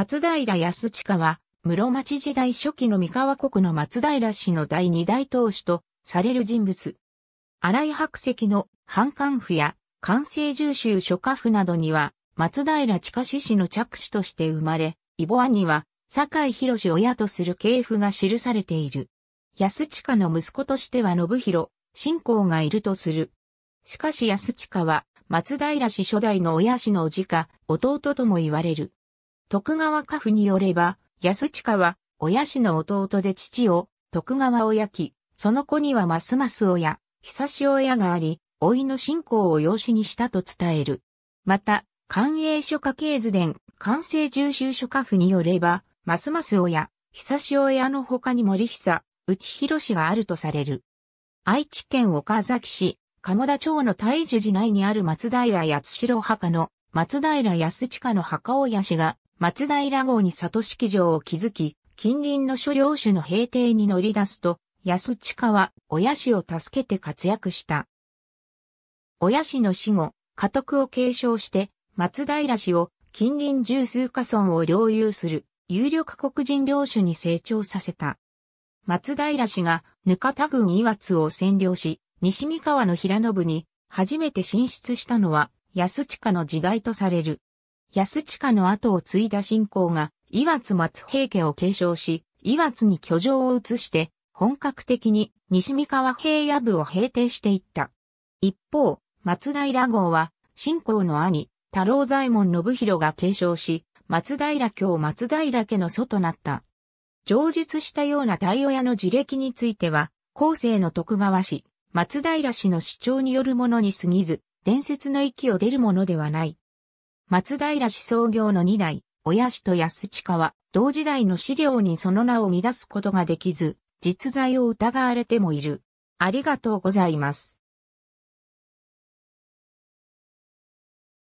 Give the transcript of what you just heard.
松平康親は、室町時代初期の三河国の松平氏の第二代当主とされる人物。荒井白石の反官府や官製重州諸家府などには、松平近志氏の着手として生まれ、イボアには、坂井博士親とする系譜が記されている。安親の息子としては信弘、信仰がいるとする。しかし安親は、松平氏初代の親氏のおじか、弟とも言われる。徳川家父によれば、安親は、親氏の弟で父を、徳川親き、その子にはますます親、久し親があり、老いの信仰を養子にしたと伝える。また、官営書家系図伝、官製重修書家父によれば、ますます親、久し親の他に森久、内広があるとされる。愛知県岡崎市、鴨田町の大樹寺内にある松平康代墓の、松平康親の墓親氏が、松平号に里式城を築き、近隣の諸領主の平定に乗り出すと、安親は親氏を助けて活躍した。親氏の死後、家督を継承して、松平氏を近隣十数家村を領有する有力黒人領主に成長させた。松平氏がぬかた郡岩津を占領し、西三河の平信に初めて進出したのは安親の時代とされる。安近の後を継いだ信仰が、岩津松平家を継承し、岩津に居城を移して、本格的に西三河平野部を平定していった。一方、松平号は、信仰の兄、太郎左衛門信弘が継承し、松平京松平家の祖となった。上述したような太親の自歴については、後世の徳川氏、松平氏の主張によるものに過ぎず、伝説の域を出るものではない。松平市創業の二代、親氏と安近は、同時代の資料にその名を乱すことができず、実在を疑われてもいる。ありがとうございます。